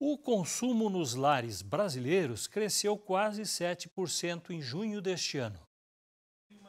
O consumo nos lares brasileiros cresceu quase 7% em junho deste ano.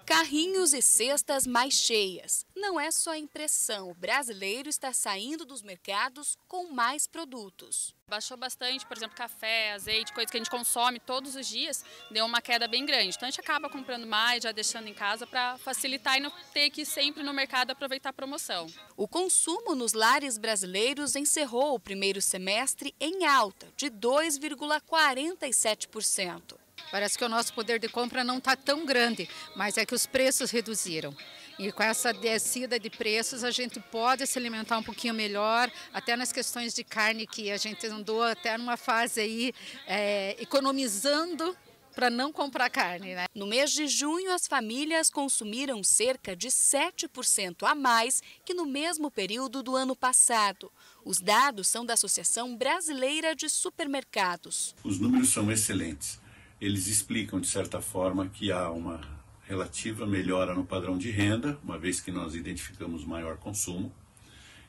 Carrinhos e cestas mais cheias. Não é só impressão, o brasileiro está saindo dos mercados com mais produtos. Baixou bastante, por exemplo, café, azeite, coisas que a gente consome todos os dias, deu uma queda bem grande. Então a gente acaba comprando mais, já deixando em casa para facilitar e não ter que ir sempre no mercado aproveitar a promoção. O consumo nos lares brasileiros encerrou o primeiro semestre em alta, de 2,47%. Parece que o nosso poder de compra não está tão grande, mas é que os preços reduziram. E com essa descida de preços, a gente pode se alimentar um pouquinho melhor, até nas questões de carne, que a gente andou até numa fase aí, é, economizando para não comprar carne. Né? No mês de junho, as famílias consumiram cerca de 7% a mais que no mesmo período do ano passado. Os dados são da Associação Brasileira de Supermercados. Os números são excelentes eles explicam, de certa forma, que há uma relativa melhora no padrão de renda, uma vez que nós identificamos maior consumo,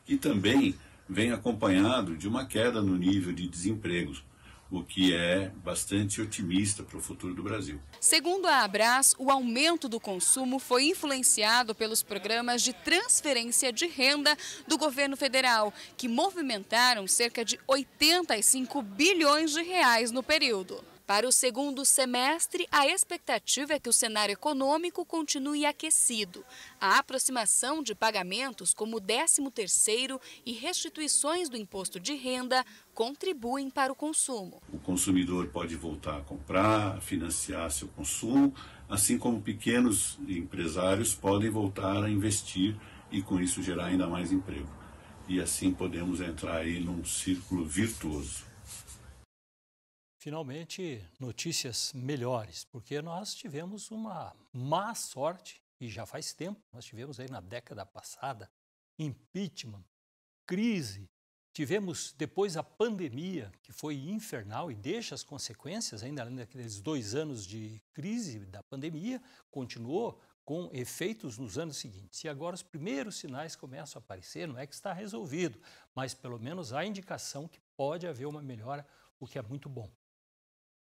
e também vem acompanhado de uma queda no nível de desemprego, o que é bastante otimista para o futuro do Brasil. Segundo a Abras, o aumento do consumo foi influenciado pelos programas de transferência de renda do governo federal, que movimentaram cerca de 85 bilhões de reais no período. Para o segundo semestre, a expectativa é que o cenário econômico continue aquecido. A aproximação de pagamentos como o 13º e restituições do imposto de renda contribuem para o consumo. O consumidor pode voltar a comprar, financiar seu consumo, assim como pequenos empresários podem voltar a investir e com isso gerar ainda mais emprego. E assim podemos entrar aí num círculo virtuoso finalmente notícias melhores, porque nós tivemos uma má sorte, e já faz tempo, nós tivemos aí na década passada impeachment, crise, tivemos depois a pandemia, que foi infernal e deixa as consequências, ainda além daqueles dois anos de crise da pandemia, continuou com efeitos nos anos seguintes. E agora os primeiros sinais começam a aparecer, não é que está resolvido, mas pelo menos há indicação que pode haver uma melhora, o que é muito bom.